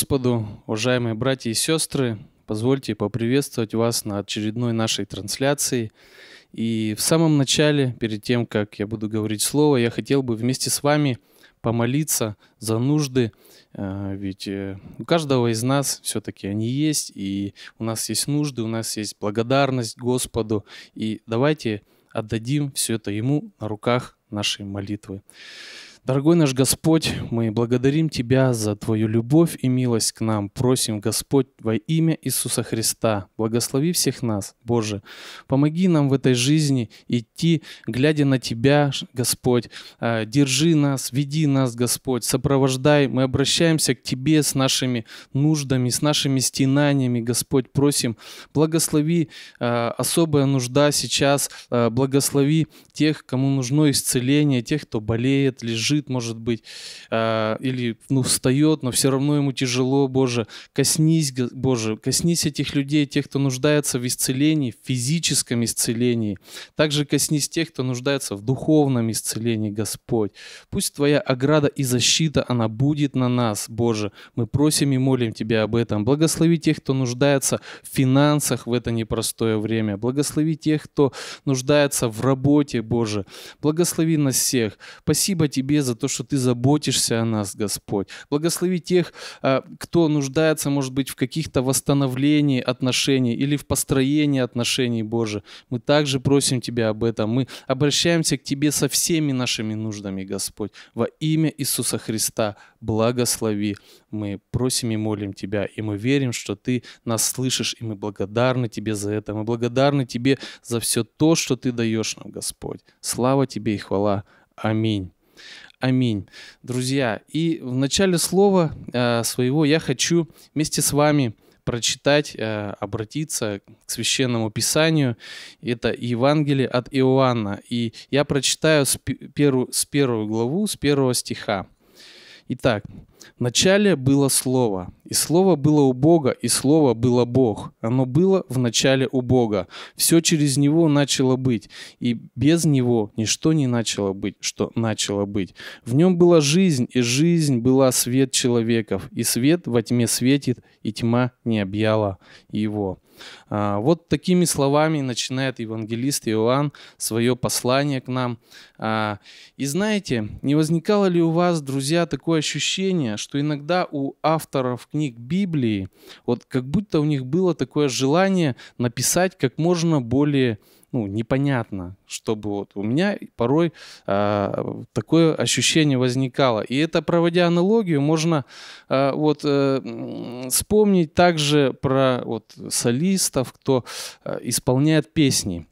Господу, уважаемые братья и сестры, позвольте поприветствовать вас на очередной нашей трансляции. И в самом начале, перед тем, как я буду говорить слово, я хотел бы вместе с вами помолиться за нужды, э, ведь э, у каждого из нас все-таки они есть, и у нас есть нужды, у нас есть благодарность Господу, и давайте отдадим все это Ему на руках нашей молитвы. Дорогой наш Господь, мы благодарим Тебя за Твою любовь и милость к нам. Просим, Господь, во имя Иисуса Христа, благослови всех нас, Боже. Помоги нам в этой жизни идти, глядя на Тебя, Господь. А, держи нас, веди нас, Господь, сопровождай. Мы обращаемся к Тебе с нашими нуждами, с нашими стенаниями, Господь. Просим, благослови а, особая нужда сейчас, а, благослови тех, кому нужно исцеление, тех, кто болеет, лежит лежит, может быть, э, или ну, встает, но все равно ему тяжело, Боже. Коснись, Боже, коснись этих людей, тех, кто нуждается в исцелении, в физическом исцелении. Также коснись тех, кто нуждается в духовном исцелении, Господь. Пусть Твоя ограда и защита, она будет на нас, Боже. Мы просим и молим Тебя об этом. Благослови тех, кто нуждается в финансах в это непростое время. Благослови тех, кто нуждается в работе, Боже. Благослови нас всех. Спасибо Тебе за то, что Ты заботишься о нас, Господь. Благослови тех, а, кто нуждается, может быть, в каких-то восстановлении отношений или в построении отношений, Боже. Мы также просим Тебя об этом. Мы обращаемся к Тебе со всеми нашими нуждами, Господь. Во имя Иисуса Христа благослови. Мы просим и молим Тебя, и мы верим, что Ты нас слышишь, и мы благодарны Тебе за это. Мы благодарны Тебе за все то, что Ты даешь нам, Господь. Слава Тебе и хвала. Аминь. Аминь. Друзья, и в начале слова э, своего я хочу вместе с вами прочитать, э, обратиться к священному писанию. Это Евангелие от Иоанна. И я прочитаю с первую, главу, с первого стиха. Итак, начале было Слово, и Слово было у Бога, и Слово было Бог. Оно было в начале у Бога. Все через Него начало быть, и без Него ничто не начало быть, что начало быть. В Нем была жизнь, и жизнь была свет человеков, и свет во тьме светит, и тьма не объяла Его. А, вот такими словами начинает евангелист Иоанн свое послание к нам. А, и знаете, не возникало ли у вас, друзья, такое ощущение, ощущение, что иногда у авторов книг Библии, вот как будто у них было такое желание написать как можно более ну, непонятно, чтобы вот у меня порой э, такое ощущение возникало. И это, проводя аналогию, можно э, вот э, вспомнить также про вот солистов, кто э, исполняет песни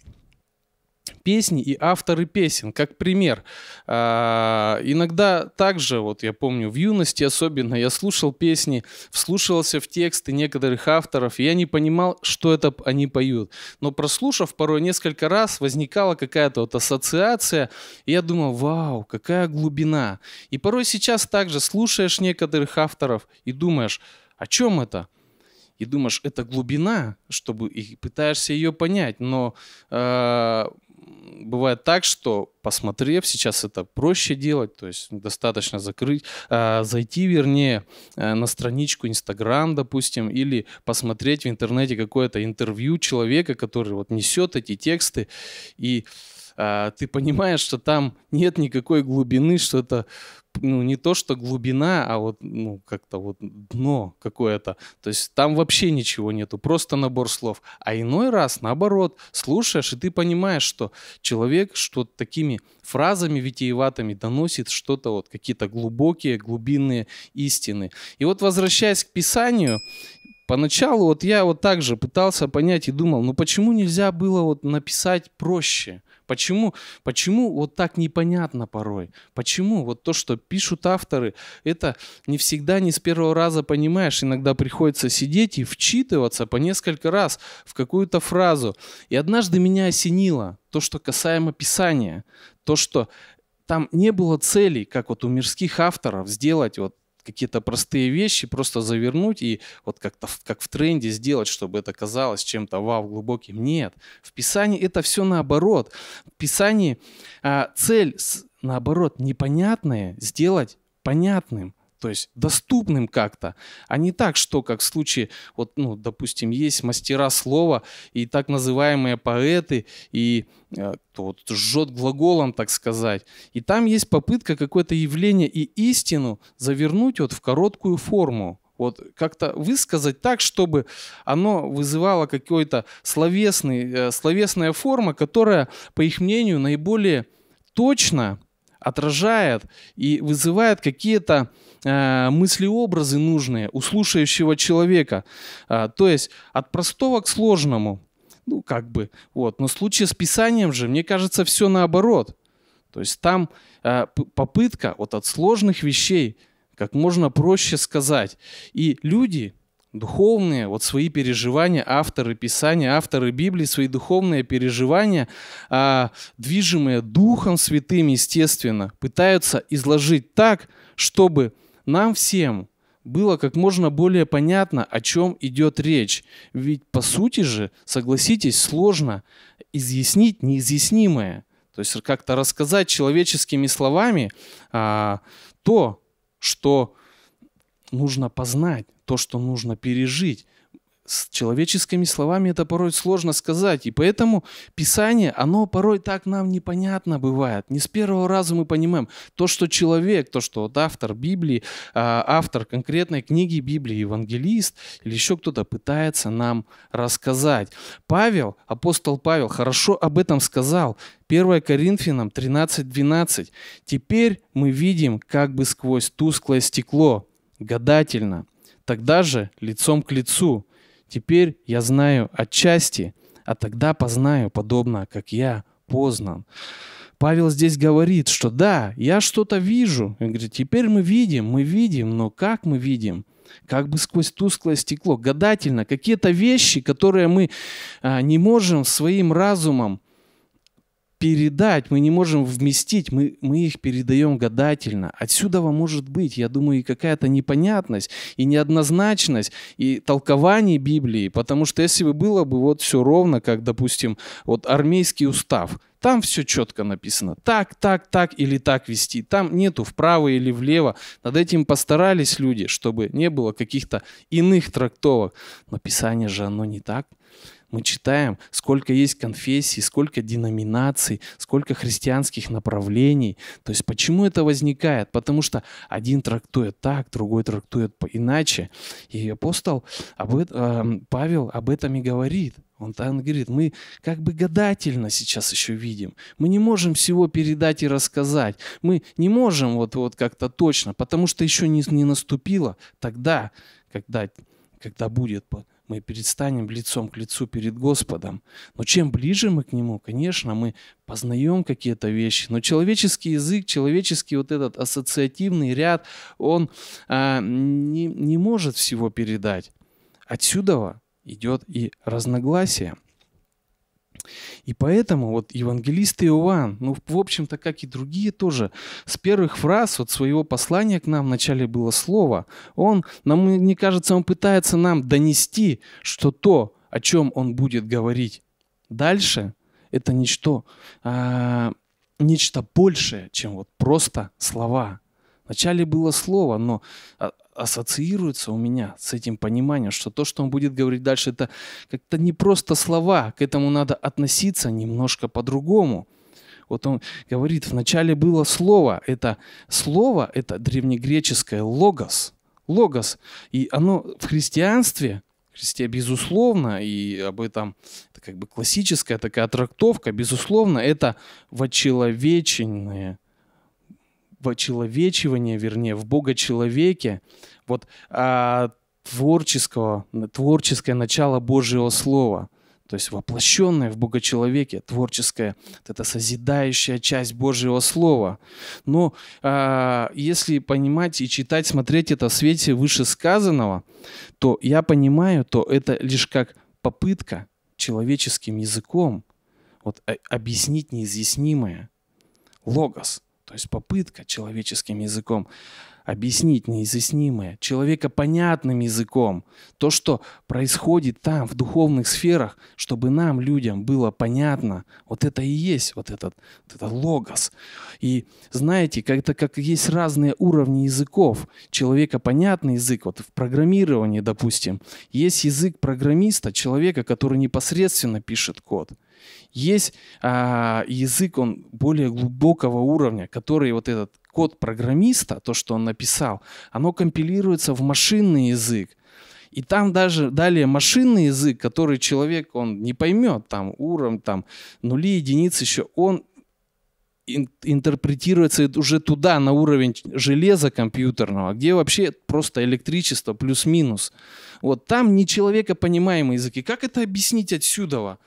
песни и авторы песен, как пример. А, иногда также, вот я помню, в юности особенно я слушал песни, вслушивался в тексты некоторых авторов, и я не понимал, что это они поют. Но прослушав порой несколько раз, возникала какая-то вот ассоциация, и я думал, вау, какая глубина. И порой сейчас также слушаешь некоторых авторов и думаешь, о чем это? и думаешь, это глубина, чтобы и пытаешься ее понять, но э, бывает так, что посмотрев, сейчас это проще делать, то есть достаточно закрыть, э, зайти, вернее, э, на страничку Инстаграм, допустим, или посмотреть в интернете какое-то интервью человека, который вот несет эти тексты, и э, ты понимаешь, что там нет никакой глубины, что это ну, не то, что глубина, а вот, ну, как-то вот дно какое-то. То есть там вообще ничего нету, просто набор слов. А иной раз, наоборот, слушаешь, и ты понимаешь, что человек что то такими фразами витиеватыми доносит что-то вот, какие-то глубокие, глубинные истины. И вот возвращаясь к Писанию, Поначалу вот я вот так же пытался понять и думал, ну почему нельзя было вот написать проще? Почему, почему вот так непонятно порой? Почему вот то, что пишут авторы, это не всегда не с первого раза понимаешь. Иногда приходится сидеть и вчитываться по несколько раз в какую-то фразу. И однажды меня осенило то, что касаемо писания, то, что там не было целей, как вот у мирских авторов, сделать вот какие-то простые вещи просто завернуть и вот как-то как в тренде сделать, чтобы это казалось чем-то вау глубоким. Нет, в Писании это все наоборот. В Писании а, цель, наоборот, непонятное сделать понятным то есть доступным как-то, а не так, что как в случае, вот, ну, допустим, есть мастера слова и так называемые поэты, и э, вот жжет глаголом, так сказать. И там есть попытка какое-то явление и истину завернуть вот в короткую форму. Вот как-то высказать так, чтобы оно вызывало какой-то словесный, э, словесная форма, которая, по их мнению, наиболее точно отражает и вызывает какие-то э, мысли-образы нужные у слушающего человека. Э, то есть от простого к сложному. Ну, как бы, вот. Но в случае с писанием же, мне кажется, все наоборот. То есть там э, попытка вот от сложных вещей как можно проще сказать. И люди, духовные, вот свои переживания, авторы Писания, авторы Библии, свои духовные переживания, а, движимые Духом Святым, естественно, пытаются изложить так, чтобы нам всем было как можно более понятно, о чем идет речь. Ведь по сути же, согласитесь, сложно изъяснить неизъяснимое. То есть как-то рассказать человеческими словами а, то, что нужно познать то, что нужно пережить. С человеческими словами это порой сложно сказать, и поэтому Писание, оно порой так нам непонятно бывает. Не с первого раза мы понимаем то, что человек, то, что вот автор Библии, а, автор конкретной книги Библии, евангелист или еще кто-то пытается нам рассказать. Павел, апостол Павел, хорошо об этом сказал. 1 Коринфянам 13:12. «Теперь мы видим как бы сквозь тусклое стекло, гадательно – тогда же лицом к лицу. Теперь я знаю отчасти, а тогда познаю, подобно, как я познан. Павел здесь говорит, что да, я что-то вижу. Он говорит, теперь мы видим, мы видим, но как мы видим? Как бы сквозь тусклое стекло, гадательно, какие-то вещи, которые мы а, не можем своим разумом передать, мы не можем вместить, мы, мы их передаем гадательно. Отсюда может быть, я думаю, и какая-то непонятность, и неоднозначность, и толкование Библии, потому что если бы было бы вот все ровно, как, допустим, вот армейский устав, там все четко написано. Так, так, так или так вести. Там нету вправо или влево. Над этим постарались люди, чтобы не было каких-то иных трактовок. Но Писание же оно не так мы читаем, сколько есть конфессий, сколько деноминаций, сколько христианских направлений. То есть почему это возникает? Потому что один трактует так, другой трактует иначе. И апостол об этом, эм, Павел об этом и говорит. Он, он говорит, мы как бы гадательно сейчас еще видим. Мы не можем всего передать и рассказать. Мы не можем вот, вот как-то точно, потому что еще не, не наступило тогда, когда, когда будет мы перестанем лицом к лицу перед Господом. Но чем ближе мы к Нему, конечно, мы познаем какие-то вещи. Но человеческий язык, человеческий вот этот ассоциативный ряд, он а, не, не может всего передать. Отсюда идет и разногласие – и поэтому вот евангелист Иоанн, ну, в общем-то, как и другие тоже, с первых фраз вот своего послания к нам вначале было слово. Он, нам, мне кажется, он пытается нам донести, что то, о чем он будет говорить дальше, это ничто, а, нечто большее, чем вот просто слова. Вначале было слово, но а, ассоциируется у меня с этим пониманием, что то, что он будет говорить дальше, это как-то не просто слова, к этому надо относиться немножко по-другому. Вот он говорит, вначале было слово. Это слово, это древнегреческое логос. Логос. И оно в христианстве, в Христе безусловно, и об этом это как бы классическая такая трактовка, безусловно, это вочеловеченное в очеловечивание, вернее, в Бога-человеке, вот а, творческого, творческое начало Божьего Слова, то есть воплощенное в Богочеловеке, творческая, вот это созидающая часть Божьего Слова. Но а, если понимать и читать, смотреть это в свете вышесказанного, то я понимаю, то это лишь как попытка человеческим языком вот, э, объяснить неизъяснимое. Логос – то есть попытка человеческим языком объяснить неизъяснимое, человека понятным языком, то, что происходит там, в духовных сферах, чтобы нам, людям, было понятно. Вот это и есть вот этот, вот этот логос. И знаете, как это как есть разные уровни языков. Человека понятный язык, вот в программировании, допустим, есть язык программиста, человека, который непосредственно пишет код – есть а, язык, он более глубокого уровня, который вот этот код программиста, то, что он написал, оно компилируется в машинный язык. И там даже далее машинный язык, который человек, он не поймет, там уровень, там нули, единицы еще, он интерпретируется уже туда, на уровень железа компьютерного, где вообще просто электричество плюс-минус. Вот там не человека понимаемый язык. И как это объяснить отсюда?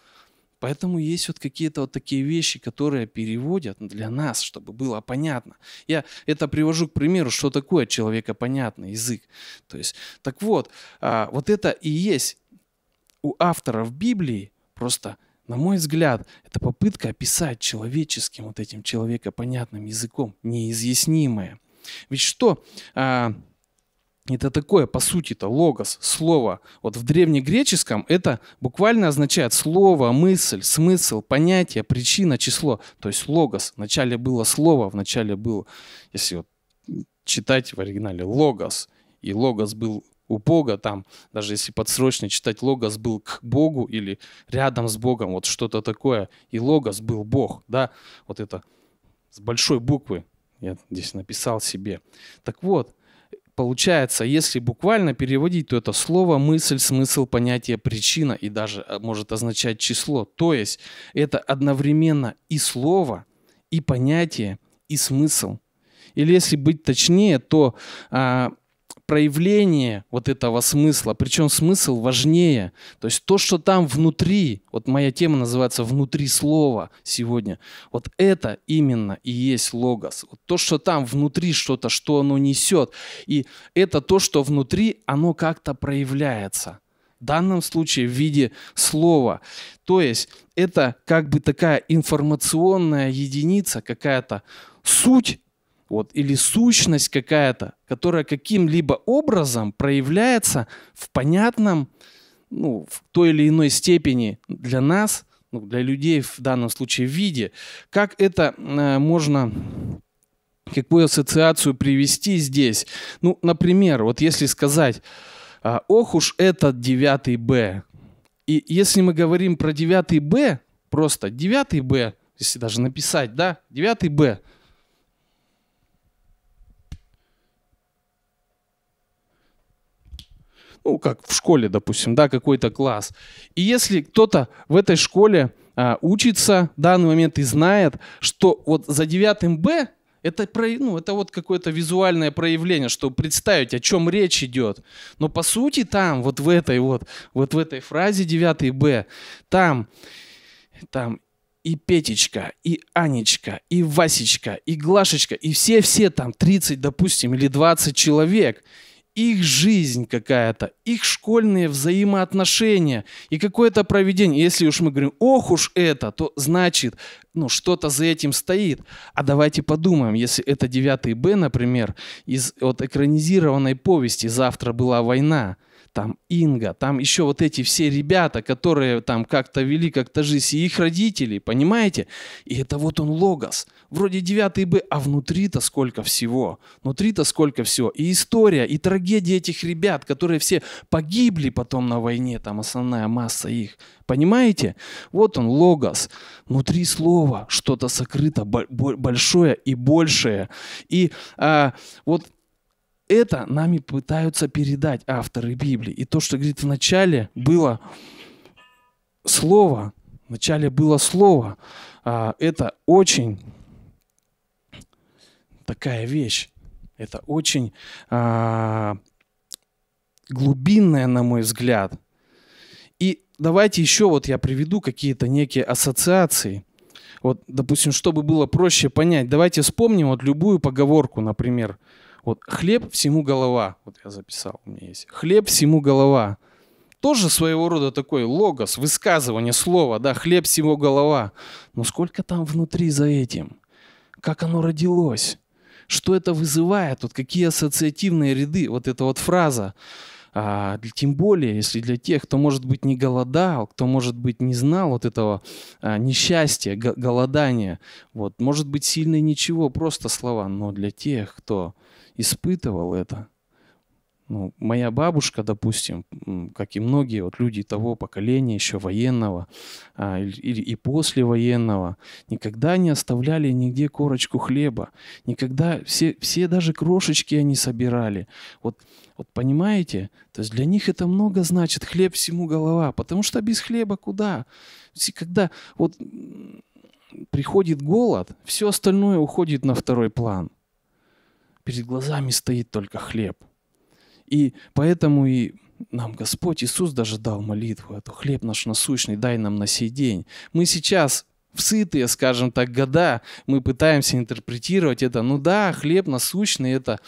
Поэтому есть вот какие-то вот такие вещи, которые переводят для нас, чтобы было понятно. Я это привожу к примеру, что такое человека понятный язык. То есть, так вот, а, вот это и есть у авторов Библии просто на мой взгляд, это попытка описать человеческим, вот этим человекопонятным языком неизъяснимое. Ведь что а, это такое, по сути-то, логос, слово. Вот в древнегреческом это буквально означает слово, мысль, смысл, понятие, причина, число. То есть логос. Вначале было слово, вначале был, если вот читать в оригинале, логос. И логос был у Бога, там, даже если подсрочно читать, логос был к Богу или рядом с Богом, вот что-то такое. И логос был Бог, да, вот это с большой буквы я здесь написал себе. Так вот, Получается, если буквально переводить, то это слово, мысль, смысл, понятие, причина и даже э, может означать число. То есть это одновременно и слово, и понятие, и смысл. Или если быть точнее, то а, проявление вот этого смысла, причем смысл важнее. То есть то, что там внутри, вот моя тема называется «Внутри слова» сегодня, вот это именно и есть логос. Вот то, что там внутри что-то, что оно несет. И это то, что внутри, оно как-то проявляется. В данном случае в виде слова. То есть это как бы такая информационная единица, какая-то суть, вот, или сущность какая-то, которая каким-либо образом проявляется в понятном, ну, в той или иной степени для нас, ну, для людей в данном случае в виде. Как это э, можно какую ассоциацию привести здесь. Ну, например, вот если сказать, а, ох уж этот 9 Б. И если мы говорим про 9 Б, просто 9 Б, если даже написать, да, 9 Б, ну, как в школе, допустим, да, какой-то класс. И если кто-то в этой школе а, учится в данный момент и знает, что вот за 9 Б это, про, ну, это вот какое-то визуальное проявление, чтобы представить, о чем речь идет. Но по сути там, вот в этой вот, вот в этой фразе 9 Б, там, там и Петечка, и Анечка, и Васечка, и Глашечка, и все-все там 30, допустим, или 20 человек – их жизнь какая-то, их школьные взаимоотношения и какое-то проведение. Если уж мы говорим, ох уж это, то значит, ну, что-то за этим стоит. А давайте подумаем, если это 9 Б, например, из от экранизированной повести «Завтра была война», там Инга, там еще вот эти все ребята, которые там как-то вели, как-то жизнь, и их родители, понимаете? И это вот он логос. Вроде девятый бы, а внутри-то сколько всего. Внутри-то сколько всего. И история, и трагедия этих ребят, которые все погибли потом на войне, там основная масса их. Понимаете? Вот он, логос. Внутри слова что-то сокрыто, большое и большее. И а, вот это нами пытаются передать авторы Библии. И то, что говорит в начале было слово, в начале было слово, а, это очень такая вещь. Это очень а, глубинная, на мой взгляд. И давайте еще вот я приведу какие-то некие ассоциации. Вот, допустим, чтобы было проще понять, давайте вспомним вот любую поговорку, например, вот хлеб всему голова. Вот я записал, у меня есть. Хлеб всему голова. Тоже своего рода такой логос, высказывание слово, да, хлеб всего голова. Но сколько там внутри за этим? Как оно родилось? Что это вызывает? Вот какие ассоциативные ряды? Вот эта вот фраза. А, тем более, если для тех, кто, может быть, не голодал, кто, может быть, не знал вот этого а, несчастья, голодания, вот, может быть, сильно ничего, просто слова, но для тех, кто испытывал это. Ну, моя бабушка, допустим, как и многие вот люди того поколения, еще военного а, и, и послевоенного, никогда не оставляли нигде корочку хлеба. Никогда все, все даже крошечки они собирали. Вот, вот понимаете? То есть для них это много значит. Хлеб всему голова. Потому что без хлеба куда? Когда вот приходит голод, все остальное уходит на второй план – Перед глазами стоит только хлеб. И поэтому и нам Господь Иисус даже дал молитву эту. Хлеб наш насущный, дай нам на сей день. Мы сейчас в сытые, скажем так, года мы пытаемся интерпретировать это. Ну да, хлеб насущный – это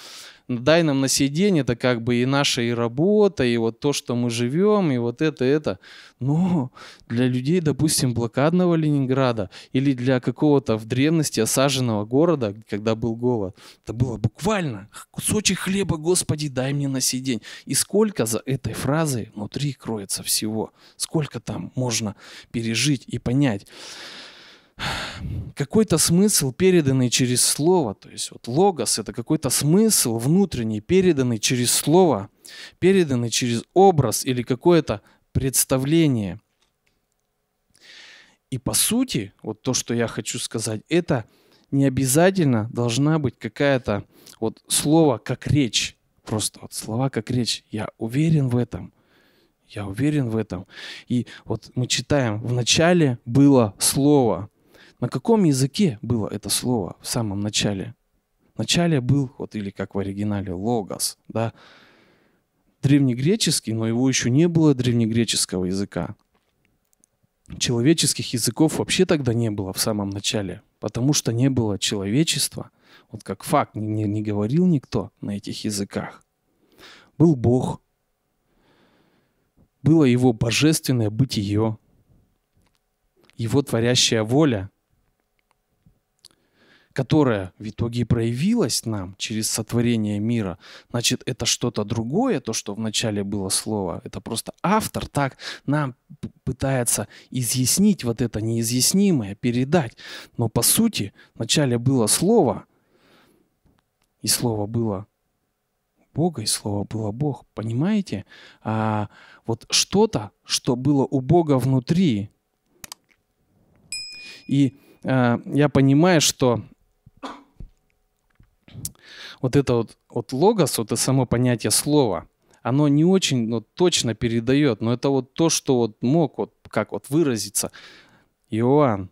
дай нам на сей день, это как бы и наша и работа, и вот то, что мы живем, и вот это, это. Но для людей, допустим, блокадного Ленинграда или для какого-то в древности осаженного города, когда был голод, это было буквально кусочек хлеба, Господи, дай мне на сей день. И сколько за этой фразой внутри кроется всего, сколько там можно пережить и понять какой-то смысл, переданный через слово. То есть вот логос — это какой-то смысл внутренний, переданный через слово, переданный через образ или какое-то представление. И по сути, вот то, что я хочу сказать, это не обязательно должна быть какая-то вот слово как речь. Просто вот слова как речь. Я уверен в этом. Я уверен в этом. И вот мы читаем, в начале было слово. На каком языке было это слово в самом начале? В начале был, вот или как в оригинале, логос, да, древнегреческий, но его еще не было древнегреческого языка. Человеческих языков вообще тогда не было в самом начале, потому что не было человечества. Вот как факт, не, не говорил никто на этих языках. Был Бог, было его божественное бытие, его творящая воля, которая в итоге проявилась нам через сотворение мира, значит, это что-то другое, то, что вначале было слово. Это просто автор так нам пытается изъяснить вот это неизъяснимое, передать. Но по сути, вначале было слово, и слово было Бога, и слово было Бог. Понимаете? А, вот что-то, что было у Бога внутри. И э, я понимаю, что вот это вот, вот логос, вот это само понятие слова, оно не очень ну, точно передает, но это вот то, что вот мог вот как вот выразиться Иоанн.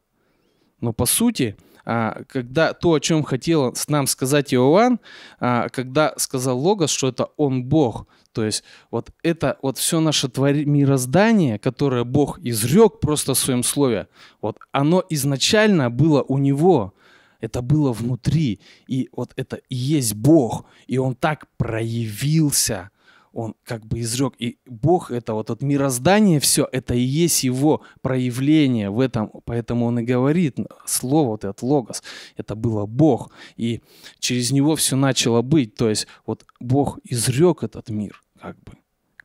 Но по сути, а, когда то, о чем хотел нам сказать Иоанн, а, когда сказал Логос, что это он Бог, то есть вот это вот все наше твори- мироздание, которое Бог изрек просто в своем слове, вот оно изначально было у него это было внутри. И вот это и есть Бог. И Он так проявился, Он как бы изрек. И Бог — это вот, вот мироздание, все, это и есть Его проявление в этом. Поэтому Он и говорит слово, вот этот логос, это было Бог. И через Него все начало быть. То есть вот Бог изрек этот мир, как бы.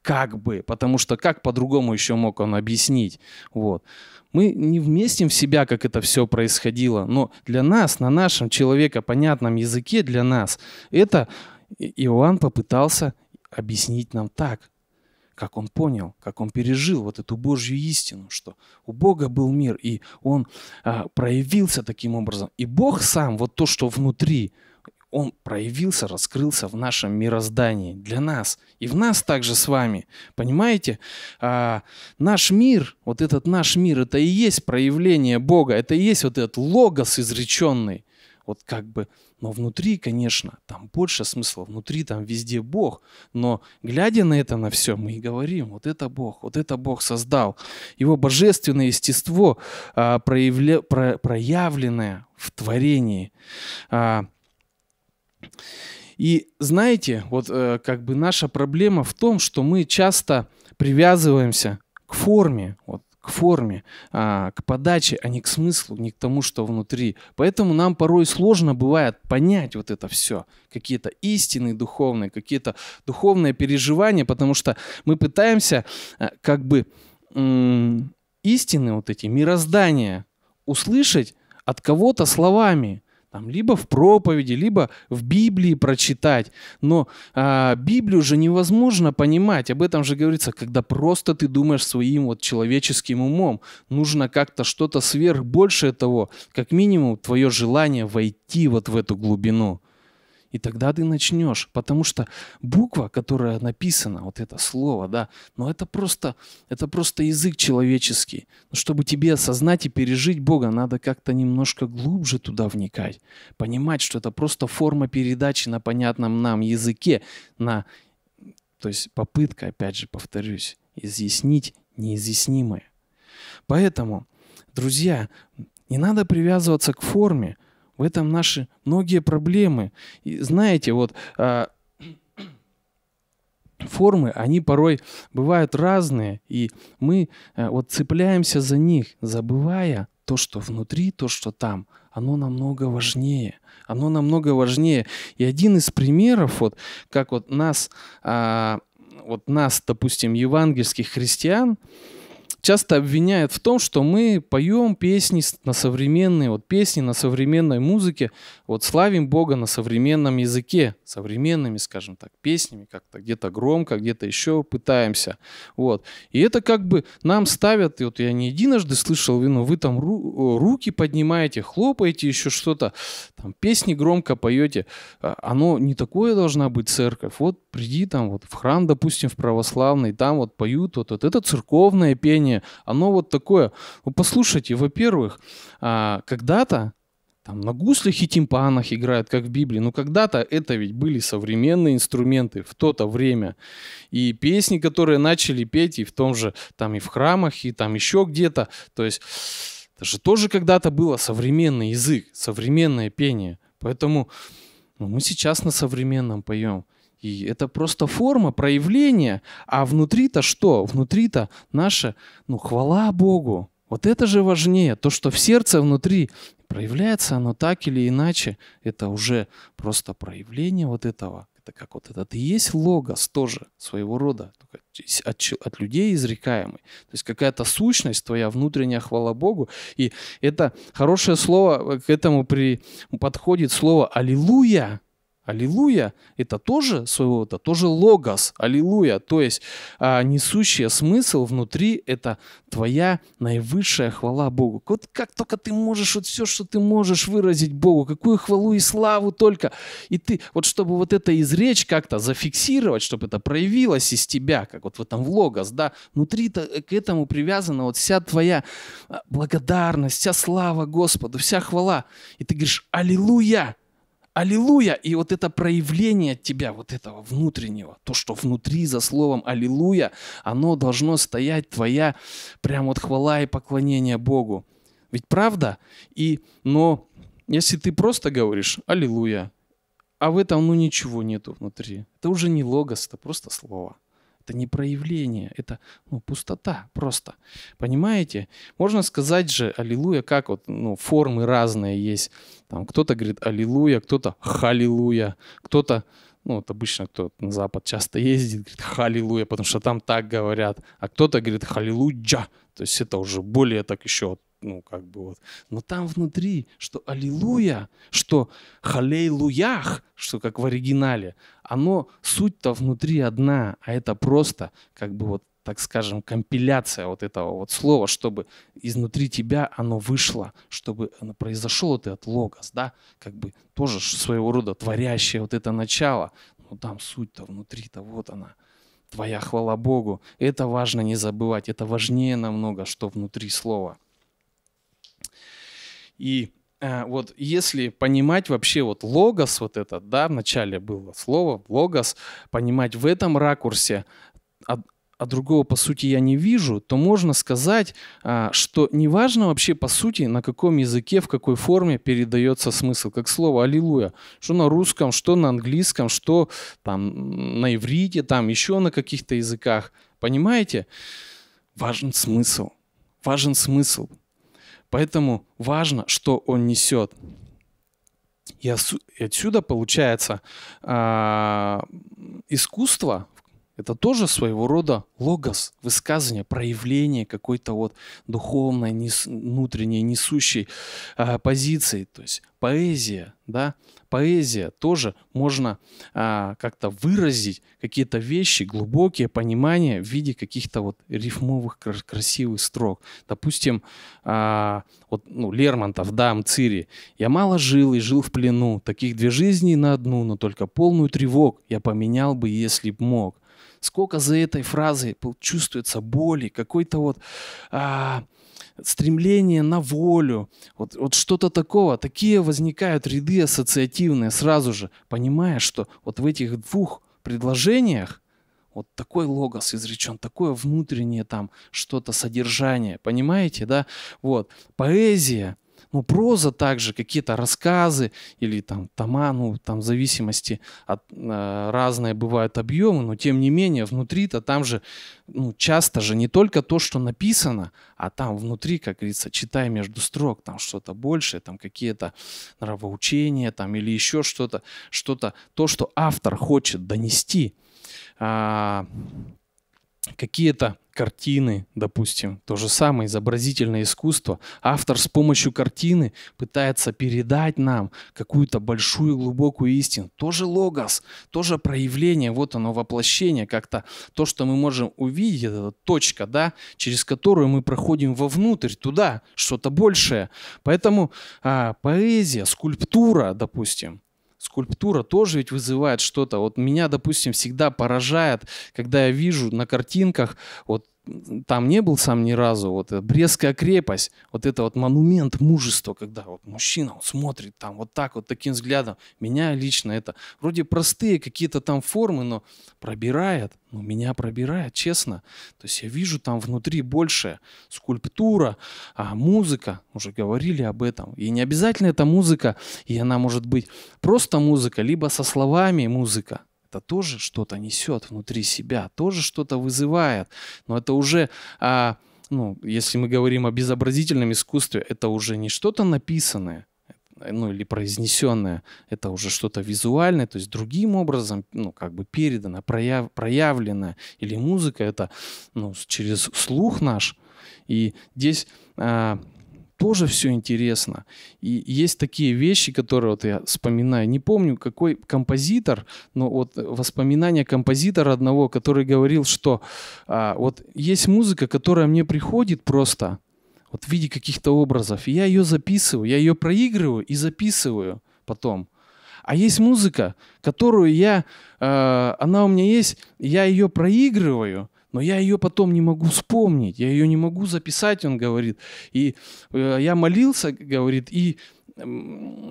Как бы, потому что как по-другому еще мог он объяснить. Вот. Мы не вместим в себя, как это все происходило, но для нас, на нашем человека понятном языке, для нас, это Иоанн попытался объяснить нам так, как он понял, как он пережил вот эту Божью истину, что у Бога был мир, и он а, проявился таким образом. И Бог сам, вот то, что внутри, он проявился, раскрылся в нашем мироздании для нас. И в нас также с вами. Понимаете? А, наш мир, вот этот наш мир, это и есть проявление Бога. Это и есть вот этот логос изреченный. Вот как бы, но внутри, конечно, там больше смысла. Внутри там везде Бог. Но глядя на это, на все, мы и говорим, вот это Бог, вот это Бог создал. Его божественное естество, а, проявля, про, проявленное в творении. А, и знаете, вот э, как бы наша проблема в том, что мы часто привязываемся к форме, вот к форме, а, к подаче, а не к смыслу, не к тому, что внутри. Поэтому нам порой сложно бывает понять вот это все, какие-то истины духовные, какие-то духовные переживания, потому что мы пытаемся а, как бы истины вот эти, мироздания услышать от кого-то словами. Там либо в проповеди, либо в Библии прочитать. Но а, Библию же невозможно понимать. Об этом же говорится, когда просто ты думаешь своим вот человеческим умом. Нужно как-то что-то сверх большее того, как минимум твое желание войти вот в эту глубину. И тогда ты начнешь, потому что буква, которая написана, вот это слово, да, но ну, это просто, это просто язык человеческий. Но ну, чтобы тебе осознать и пережить Бога, надо как-то немножко глубже туда вникать, понимать, что это просто форма передачи на понятном нам языке, на, то есть попытка, опять же, повторюсь, изъяснить неизъяснимое. Поэтому, друзья, не надо привязываться к форме, в этом наши многие проблемы. И знаете, вот а, формы, они порой бывают разные, и мы а, вот цепляемся за них, забывая то, что внутри, то, что там, оно намного важнее. Оно намного важнее. И один из примеров, вот как вот нас, а, вот нас, допустим, евангельских христиан, часто обвиняют в том, что мы поем песни на современные, вот песни на современной музыке, вот славим Бога на современном языке, современными, скажем так, песнями, как-то где-то громко, где-то еще пытаемся, вот. И это как бы нам ставят, и вот я не единожды слышал, ну вы там ру- руки поднимаете, хлопаете, еще что-то, там песни громко поете, а, оно не такое должна быть церковь, вот приди там вот в храм, допустим, в православный, там вот поют, вот, вот это церковное пение, сознание, оно вот такое. Вы ну, послушайте, во-первых, а, когда-то там на гуслях и тимпанах играют, как в Библии. Но когда-то это ведь были современные инструменты в то-то время. И песни, которые начали петь и в том же, там и в храмах, и там еще где-то. То есть это же тоже когда-то было современный язык, современное пение. Поэтому ну, мы сейчас на современном поем. И это просто форма проявления. А внутри-то что? Внутри-то наша, ну, хвала Богу. Вот это же важнее. То, что в сердце внутри проявляется, оно так или иначе, это уже просто проявление вот этого. Это как вот этот и есть логос тоже своего рода, от, от людей изрекаемый. То есть какая-то сущность твоя, внутренняя хвала Богу. И это хорошее слово, к этому при, подходит слово «аллилуйя», Аллилуйя – это тоже своего, это тоже логос. Аллилуйя. То есть а, несущая смысл внутри – это твоя наивысшая хвала Богу. Вот как только ты можешь, вот все, что ты можешь выразить Богу, какую хвалу и славу только. И ты, вот чтобы вот это изречь как-то, зафиксировать, чтобы это проявилось из тебя, как вот в этом в логос, да, внутри -то, э, к этому привязана вот вся твоя а, благодарность, вся слава Господу, вся хвала. И ты говоришь «Аллилуйя!» Аллилуйя! И вот это проявление тебя, вот этого внутреннего, то, что внутри за словом Аллилуйя, оно должно стоять твоя прям вот хвала и поклонение Богу. Ведь правда? И, но если ты просто говоришь Аллилуйя, а в этом ну ничего нету внутри, это уже не логос, это просто слово – это не проявление, это ну, пустота просто. Понимаете? Можно сказать же аллилуйя, как вот ну, формы разные есть. Там кто-то говорит аллилуйя, кто-то халилуя, кто-то ну, вот обычно кто на Запад часто ездит, говорит «Халилуя», потому что там так говорят, а кто-то говорит «Халилуджа», то есть это уже более так еще ну, как бы вот. Но там внутри, что аллилуйя, что халейлуях, что как в оригинале, оно, суть-то внутри одна, а это просто, как бы вот, так скажем, компиляция вот этого вот слова, чтобы изнутри тебя оно вышло, чтобы оно произошел вот этот логос, да, как бы тоже своего рода творящее вот это начало, но там суть-то внутри-то вот она – Твоя хвала Богу. Это важно не забывать. Это важнее намного, что внутри слова. И э, вот если понимать вообще вот логос вот этот, да, в начале было слово логос, понимать в этом ракурсе, а, а другого по сути я не вижу, то можно сказать, э, что неважно вообще по сути, на каком языке, в какой форме передается смысл, как слово «аллилуйя», что на русском, что на английском, что там на иврите, там еще на каких-то языках, понимаете? Важен смысл, важен смысл. Поэтому важно, что он несет. И отсюда получается а, искусство это тоже своего рода логос, высказывание, проявление какой-то вот духовной, нес, внутренней, несущей э, позиции. То есть поэзия, да, поэзия тоже можно э, как-то выразить какие-то вещи, глубокие понимания в виде каких-то вот рифмовых красивых строк. Допустим, э, вот ну, Лермонтов, да, Мцири. «Я мало жил и жил в плену, таких две жизни на одну, но только полную тревог я поменял бы, если б мог». Сколько за этой фразой чувствуется боли, какой-то вот а, стремление на волю, вот, вот что-то такого. Такие возникают ряды ассоциативные сразу же, понимая, что вот в этих двух предложениях вот такой логос изречен, такое внутреннее там что-то содержание, понимаете, да? Вот, поэзия – но ну, проза также, какие-то рассказы или там тома, ну там в зависимости от э, разные бывают объемы, но тем не менее внутри-то там же ну, часто же не только то, что написано, а там внутри, как говорится, читай между строк, там что-то большее, там какие-то нравоучения там или еще что-то, что-то, то, что автор хочет донести. А, какие-то картины, допустим, то же самое изобразительное искусство. Автор с помощью картины пытается передать нам какую-то большую глубокую истину. Тоже логос, тоже проявление, вот оно воплощение, как-то то, что мы можем увидеть, это точка, да, через которую мы проходим вовнутрь, туда, что-то большее. Поэтому а, поэзия, скульптура, допустим, скульптура тоже ведь вызывает что-то. Вот меня, допустим, всегда поражает, когда я вижу на картинках вот там не был сам ни разу, вот э, Брестская крепость, вот это вот монумент мужества, когда вот мужчина вот смотрит там вот так вот таким взглядом, меня лично это вроде простые какие-то там формы, но пробирает, ну меня пробирает, честно. То есть я вижу там внутри больше скульптура, а музыка, уже говорили об этом. И не обязательно эта музыка, и она может быть просто музыка, либо со словами музыка это тоже что-то несет внутри себя, тоже что-то вызывает. Но это уже, а, ну, если мы говорим о безобразительном искусстве, это уже не что-то написанное, ну или произнесенное, это уже что-то визуальное, то есть другим образом, ну как бы передано, прояв, проявлено, или музыка это ну, через слух наш. И здесь а, тоже все интересно. И есть такие вещи, которые вот я вспоминаю. Не помню, какой композитор, но вот воспоминания композитора одного, который говорил, что а, вот есть музыка, которая мне приходит просто вот в виде каких-то образов. И я ее записываю, я ее проигрываю и записываю потом. А есть музыка, которую я, э, она у меня есть, я ее проигрываю, но я ее потом не могу вспомнить, я ее не могу записать, он говорит. И э, я молился, говорит, и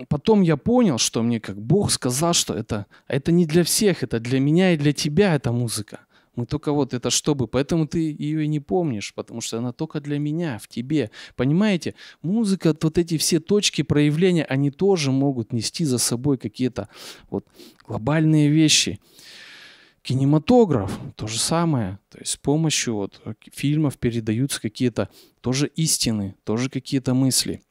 потом я понял, что мне как Бог сказал, что это, это не для всех, это для меня и для тебя эта музыка. Мы только вот это чтобы, поэтому ты ее и не помнишь, потому что она только для меня, в тебе. Понимаете, музыка, вот эти все точки проявления, они тоже могут нести за собой какие-то вот глобальные вещи. Кинематограф – то же самое. То есть с помощью вот э, фильмов передаются какие-то тоже истины, тоже какие-то мысли.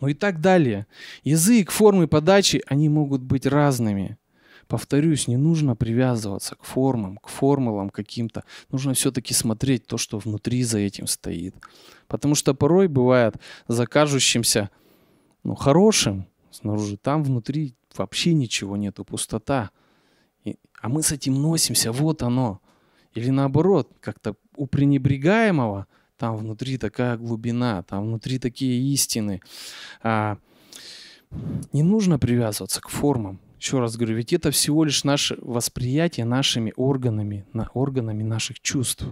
Ну и так далее. Язык, формы подачи, они могут быть разными. Повторюсь, не нужно привязываться к формам, к формулам каким-то. Нужно все-таки смотреть то, что внутри за этим стоит. Потому что порой бывает за кажущимся ну, хорошим снаружи, там внутри вообще ничего нету, пустота – а мы с этим носимся, вот оно. Или наоборот, как-то у пренебрегаемого там внутри такая глубина, там внутри такие истины. А, не нужно привязываться к формам. Еще раз говорю, ведь это всего лишь наше восприятие нашими органами, на, органами наших чувств.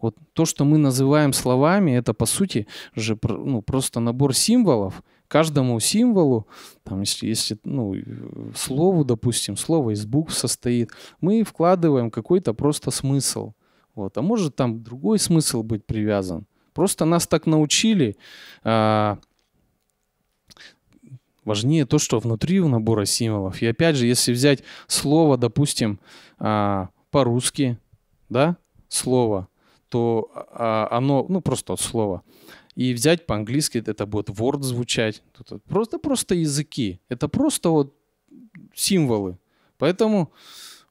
Вот то, что мы называем словами, это по сути же ну, просто набор символов – каждому символу, там, если, если ну, э, слову, допустим, слово из букв состоит, мы вкладываем какой-то просто смысл. Вот. А может там другой смысл быть привязан. Просто нас так научили. А, важнее то, что внутри у набора символов. И опять же, если взять слово, допустим, а, по-русски, да, слово, то а, оно, ну просто слово и взять по-английски, это будет word звучать. просто, просто языки. Это просто вот символы. Поэтому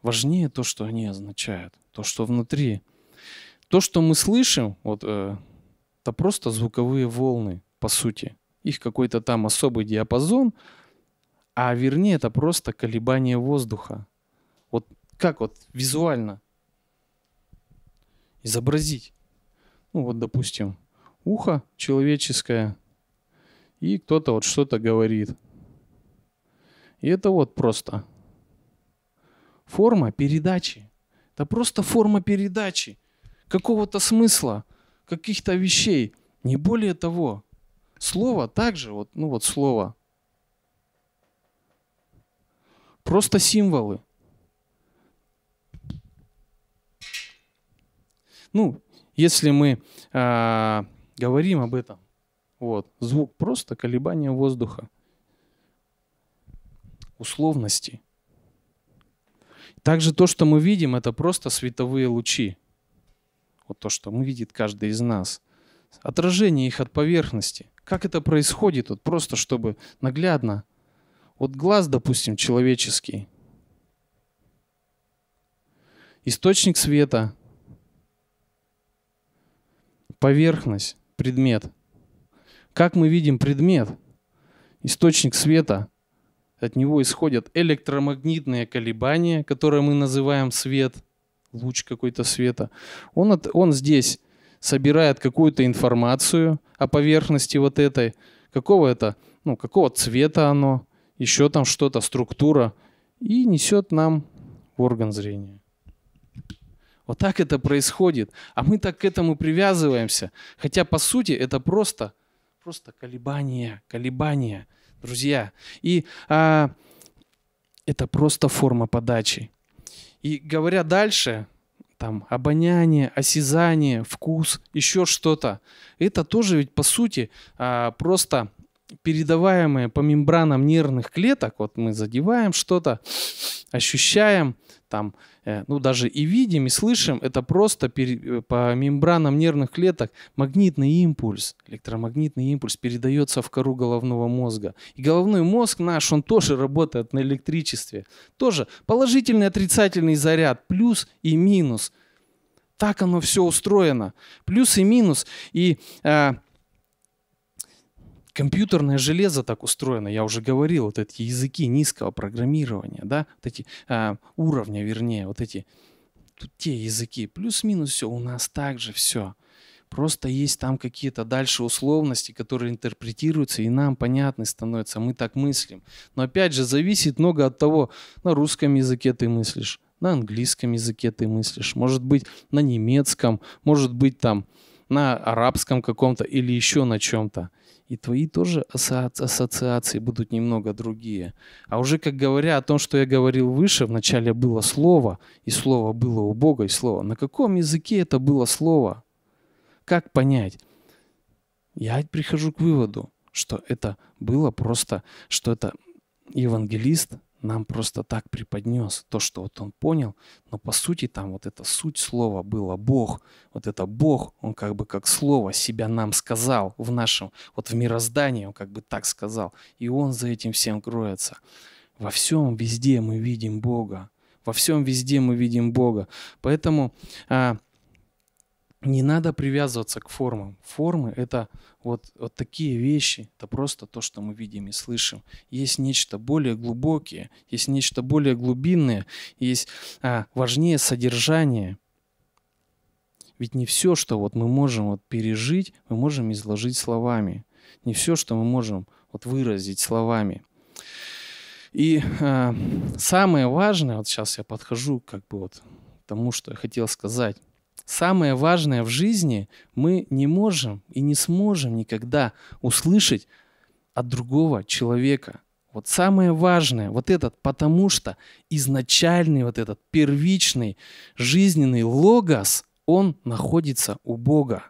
важнее то, что они означают, то, что внутри. То, что мы слышим, вот, э, это просто звуковые волны, по сути. Их какой-то там особый диапазон, а вернее это просто колебание воздуха. Вот как вот визуально изобразить? Ну вот, допустим, ухо человеческое, и кто-то вот что-то говорит. И это вот просто форма передачи. Это просто форма передачи какого-то смысла, каких-то вещей, не более того. Слово также, вот, ну вот слово, просто символы. Ну, если мы а, говорим об этом. Вот. Звук просто колебание воздуха. Условности. Также то, что мы видим, это просто световые лучи. Вот то, что мы видит каждый из нас. Отражение их от поверхности. Как это происходит? Вот просто чтобы наглядно. Вот глаз, допустим, человеческий. Источник света. Поверхность предмет. Как мы видим предмет, источник света, от него исходят электромагнитные колебания, которые мы называем свет, луч какой-то света. Он, от, он здесь собирает какую-то информацию о поверхности вот этой, какого это, ну, какого цвета оно, еще там что-то, структура, и несет нам в орган зрения. Вот так это происходит. А мы так к этому привязываемся. Хотя, по сути, это просто, просто колебания, колебания, друзья. И а, это просто форма подачи. И говоря дальше, там обоняние, осязание, вкус, еще что-то. Это тоже ведь по сути а, просто передаваемое по мембранам нервных клеток. Вот мы задеваем что-то, ощущаем там Э, ну, даже и видим, и слышим, это просто э, по мембранам нервных клеток магнитный импульс, электромагнитный импульс передается в кору головного мозга. И головной мозг наш, он тоже работает на электричестве. Тоже положительный отрицательный заряд, плюс и минус. Так оно все устроено. Плюс и минус. И э, компьютерное железо так устроено, я уже говорил, вот эти языки низкого программирования, да, вот эти э, уровня, вернее, вот эти тут те языки, плюс-минус все, у нас также все. Просто есть там какие-то дальше условности, которые интерпретируются, и нам понятны становятся, мы так мыслим. Но опять же, зависит много от того, на русском языке ты мыслишь, на английском языке ты мыслишь, может быть, на немецком, может быть, там, на арабском каком-то или еще на чем-то. И твои тоже ассоциации будут немного другие. А уже как говоря о том, что я говорил выше, вначале было слово, и слово было у Бога, и слово. На каком языке это было слово? Как понять? Я прихожу к выводу, что это было просто, что это евангелист нам просто так преподнес то, что вот он понял, но по сути там вот эта суть слова была Бог. Вот это Бог, он как бы как слово себя нам сказал в нашем, вот в мироздании он как бы так сказал. И он за этим всем кроется. Во всем везде мы видим Бога. Во всем везде мы видим Бога. Поэтому а, не надо привязываться к формам. Формы – это вот, вот такие вещи, это просто то, что мы видим и слышим. Есть нечто более глубокое, есть нечто более глубинное, есть а, важнее содержание. Ведь не все, что вот мы можем вот пережить, мы можем изложить словами. Не все, что мы можем вот выразить словами. И а, самое важное, вот сейчас я подхожу как бы вот тому, что я хотел сказать самое важное в жизни мы не можем и не сможем никогда услышать от другого человека. Вот самое важное, вот этот, потому что изначальный вот этот первичный жизненный логос, он находится у Бога.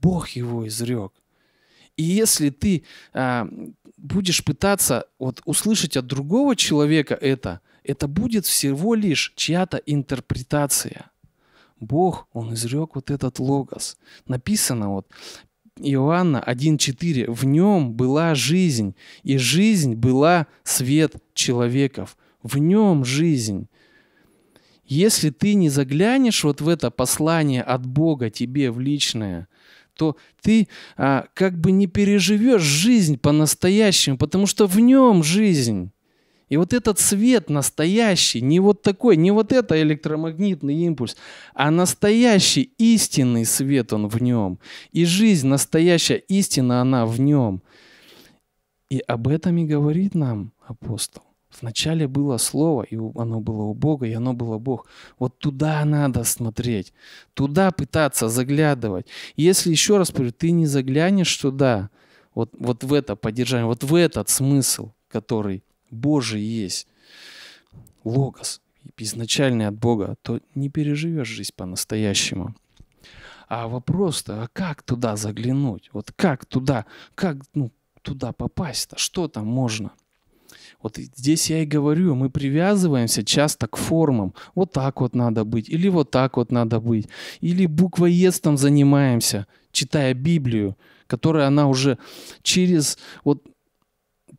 Бог его изрек. И если ты а, будешь пытаться вот услышать от другого человека это, это будет всего лишь чья-то интерпретация. Бог, Он изрек вот этот логос. Написано вот Иоанна 1.4. В нем была жизнь, и жизнь была свет человеков. В нем жизнь. Если ты не заглянешь вот в это послание от Бога тебе в личное, то ты а, как бы не переживешь жизнь по-настоящему, потому что в нем жизнь. И вот этот свет настоящий, не вот такой, не вот это электромагнитный импульс, а настоящий истинный свет он в нем. И жизнь настоящая, истина она в нем. И об этом и говорит нам апостол. Вначале было Слово, и оно было у Бога, и оно было Бог. Вот туда надо смотреть, туда пытаться заглядывать. Если, еще раз говорю, ты не заглянешь туда, вот, вот в это поддержание, вот в этот смысл, который Божий есть логос, изначальный от Бога, а то не переживешь жизнь по-настоящему. А вопрос-то, а как туда заглянуть? Вот как туда, как ну, туда попасть-то? Что там можно? Вот здесь я и говорю, мы привязываемся часто к формам. Вот так вот надо быть, или вот так вот надо быть. Или буквой «Ес» там занимаемся, читая Библию, которая она уже через вот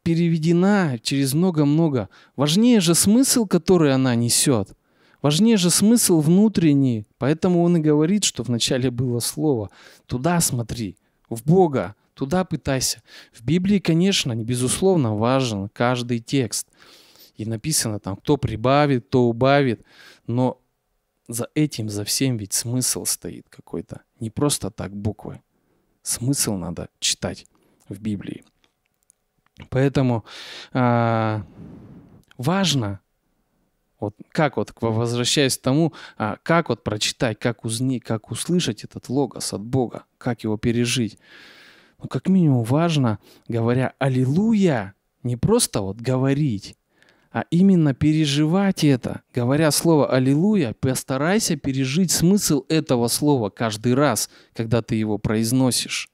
переведена через много-много. Важнее же смысл, который она несет. Важнее же смысл внутренний. Поэтому он и говорит, что вначале было слово. Туда смотри, в Бога, туда пытайся. В Библии, конечно, безусловно, важен каждый текст. И написано там, кто прибавит, кто убавит. Но за этим, за всем ведь смысл стоит какой-то. Не просто так буквы. Смысл надо читать в Библии. Поэтому а, важно, вот как вот, возвращаясь к тому, а, как вот прочитать, как, узни, как услышать этот логос от Бога, как его пережить. Ну, как минимум важно, говоря «Аллилуйя», не просто вот говорить, а именно переживать это. Говоря слово «Аллилуйя», постарайся пережить смысл этого слова каждый раз, когда ты его произносишь.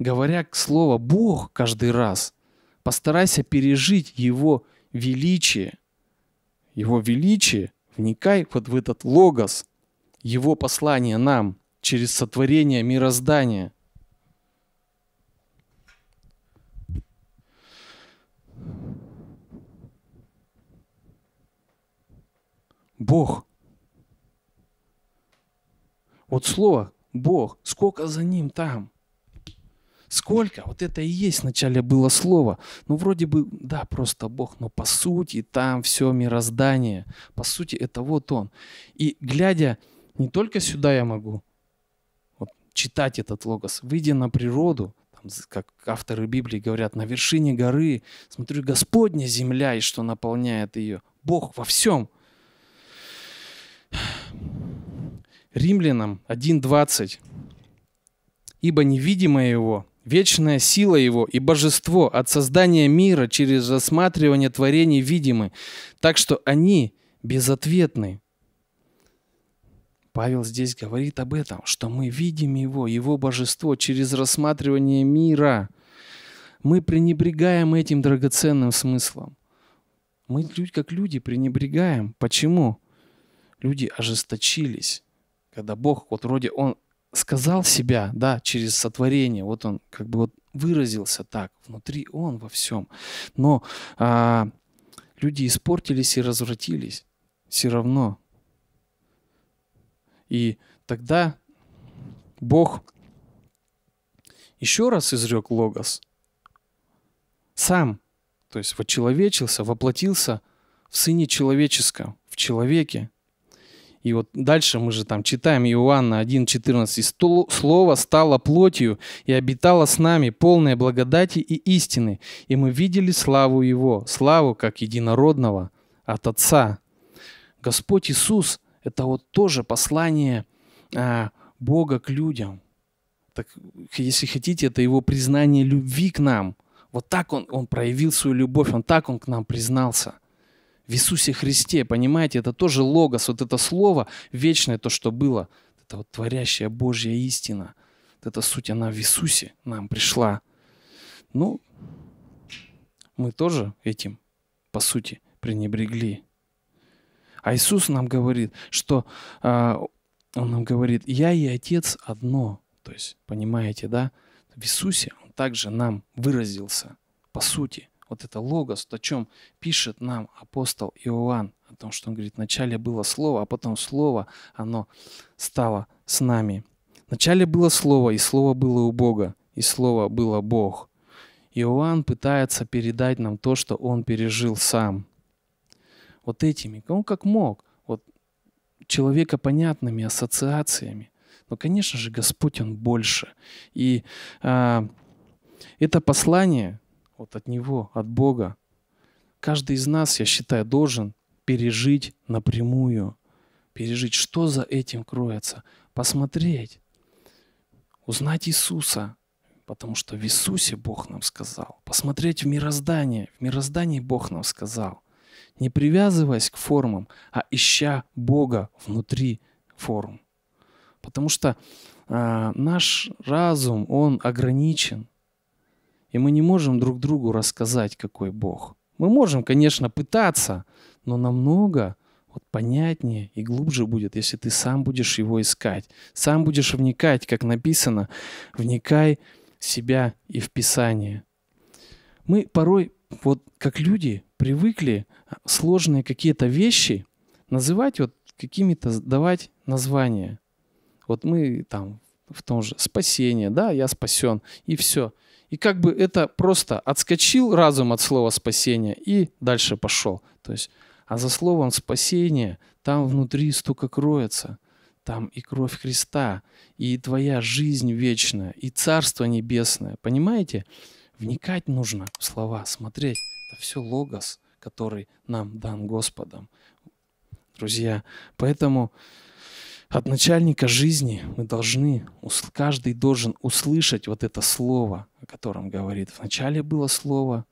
Говоря слово «Бог» каждый раз, Постарайся пережить его величие. Его величие, вникай вот в этот логос, его послание нам через сотворение мироздания. Бог. Вот слово Бог, сколько за ним там – Сколько? Вот это и есть вначале было слово. Ну, вроде бы, да, просто Бог, но по сути там все мироздание. По сути, это вот Он. И глядя не только сюда я могу вот, читать этот логос, выйдя на природу, там, как авторы Библии говорят, на вершине горы, смотрю, Господня земля и что наполняет ее. Бог во всем. Римлянам 1.20. «Ибо невидимое Его, Вечная сила его и божество от создания мира через рассматривание творений видимы, так что они безответны. Павел здесь говорит об этом, что мы видим его, его божество через рассматривание мира. Мы пренебрегаем этим драгоценным смыслом. Мы как люди пренебрегаем. Почему? Люди ожесточились, когда Бог, вот вроде Он сказал себя, да, через сотворение, вот он как бы вот выразился так, внутри он во всем. Но а, люди испортились и развратились все равно. И тогда Бог еще раз изрек Логос. Сам, то есть вочеловечился, воплотился в Сыне Человеческом, в человеке. И вот дальше мы же там читаем Иоанна 1.14. «И слово стало плотью и обитало с нами, полное благодати и истины, и мы видели славу Его, славу как единородного от Отца». Господь Иисус – это вот тоже послание а, Бога к людям. Так, если хотите, это Его признание любви к нам. Вот так Он, он проявил свою любовь, Он так Он к нам признался – в Иисусе Христе, понимаете, это тоже логос, вот это слово вечное, то, что было, это вот творящая Божья истина, вот эта суть, она в Иисусе нам пришла. Ну, мы тоже этим, по сути, пренебрегли. А Иисус нам говорит, что э, Он нам говорит, я и Отец одно. То есть, понимаете, да? В Иисусе Он также нам выразился, по сути – вот это логос, о чем пишет нам апостол Иоанн, о том, что он говорит, вначале было слово, а потом слово, оно стало с нами. Вначале было слово, и слово было у Бога, и слово было Бог. Иоанн пытается передать нам то, что он пережил сам. Вот этими, он как мог, вот человека понятными ассоциациями. Но, конечно же, Господь, Он больше. И а, это послание, вот от Него, от Бога. Каждый из нас, я считаю, должен пережить напрямую, пережить, что за этим кроется, посмотреть, узнать Иисуса, потому что в Иисусе Бог нам сказал, посмотреть в мироздание, в мироздании Бог нам сказал, не привязываясь к формам, а ища Бога внутри форм. Потому что э, наш разум, он ограничен, и мы не можем друг другу рассказать, какой Бог. Мы можем, конечно, пытаться, но намного вот понятнее и глубже будет, если ты сам будешь его искать, сам будешь вникать, как написано, вникай в себя и в Писание. Мы порой, вот как люди, привыкли а, сложные какие-то вещи называть вот какими-то, давать названия. Вот мы там в том же спасение, да, я спасен, и все – и как бы это просто отскочил разум от слова спасения и дальше пошел. То есть, а за словом спасения там внутри столько кроется. Там и кровь Христа, и твоя жизнь вечная, и Царство Небесное. Понимаете? Вникать нужно в слова, смотреть. Это все логос, который нам дан Господом. Друзья, поэтому... От начальника жизни мы должны, каждый должен услышать вот это слово, о котором говорит. Вначале было слово,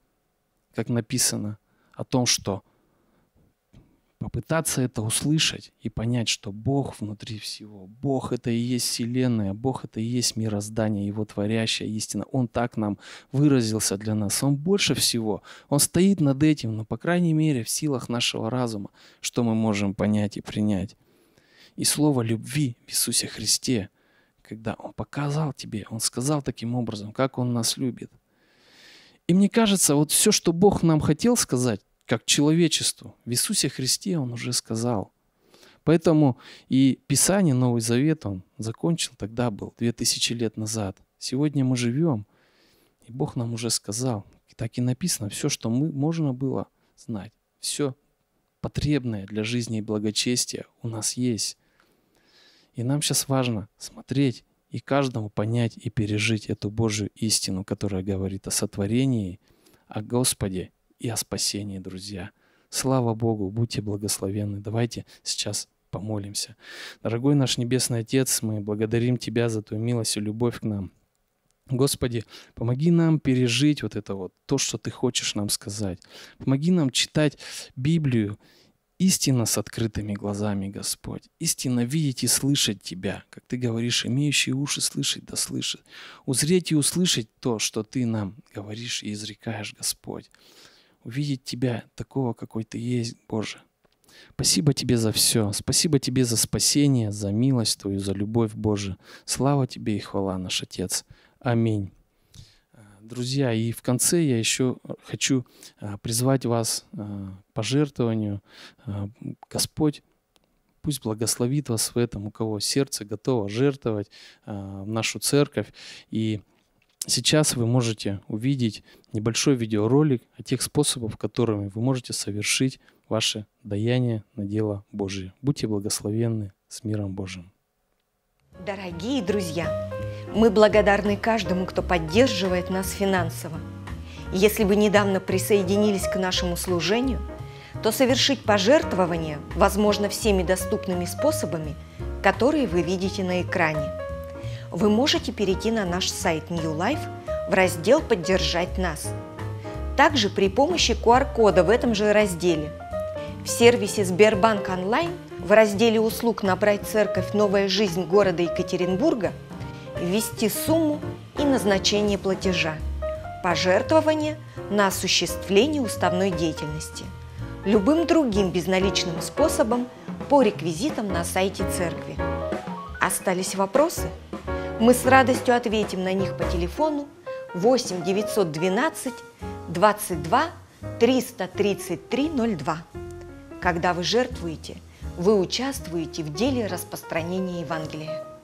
как написано, о том, что попытаться это услышать и понять, что Бог внутри всего. Бог это и есть Вселенная, Бог это и есть мироздание, Его творящая истина. Он так нам выразился для нас. Он больше всего, Он стоит над этим, но, ну, по крайней мере, в силах нашего разума, что мы можем понять и принять и слово любви в Иисусе Христе, когда Он показал тебе, Он сказал таким образом, как Он нас любит. И мне кажется, вот все, что Бог нам хотел сказать, как человечеству, в Иисусе Христе Он уже сказал. Поэтому и Писание Новый Завет Он закончил тогда был, 2000 лет назад. Сегодня мы живем, и Бог нам уже сказал. И так и написано, все, что мы можно было знать, все потребное для жизни и благочестия у нас есть. И нам сейчас важно смотреть и каждому понять и пережить эту Божью истину, которая говорит о сотворении, о Господе и о спасении, друзья. Слава Богу, будьте благословенны. Давайте сейчас помолимся. Дорогой наш Небесный Отец, мы благодарим Тебя за Твою милость и любовь к нам. Господи, помоги нам пережить вот это вот, то, что Ты хочешь нам сказать. Помоги нам читать Библию Истинно с открытыми глазами, Господь. Истинно видеть и слышать Тебя, как Ты говоришь, имеющие уши слышать да слышат, Узреть и услышать то, что Ты нам говоришь и изрекаешь, Господь. Увидеть Тебя такого, какой Ты есть, Боже. Спасибо Тебе за все. Спасибо Тебе за спасение, за милость Твою, за любовь Боже. Слава Тебе и хвала, наш Отец. Аминь друзья, и в конце я еще э, хочу э, призвать вас э, к пожертвованию. Господь пусть благословит вас в этом, у кого сердце готово жертвовать в нашу церковь. И Сейчас вы можете увидеть небольшой видеоролик о тех способах, которыми вы можете совершить ваше даяние на дело Божие. Будьте благословенны с миром Божьим. Дорогие друзья! Мы благодарны каждому, кто поддерживает нас финансово. Если вы недавно присоединились к нашему служению, то совершить пожертвование возможно всеми доступными способами, которые вы видите на экране. Вы можете перейти на наш сайт New Life в раздел «Поддержать нас». Также при помощи QR-кода в этом же разделе. В сервисе Сбербанк Онлайн в разделе «Услуг набрать церковь. Новая жизнь города Екатеринбурга» ввести сумму и назначение платежа, пожертвование на осуществление уставной деятельности, любым другим безналичным способом по реквизитам на сайте церкви. Остались вопросы? Мы с радостью ответим на них по телефону 8 912 22 333 02. Когда вы жертвуете, вы участвуете в деле распространения Евангелия.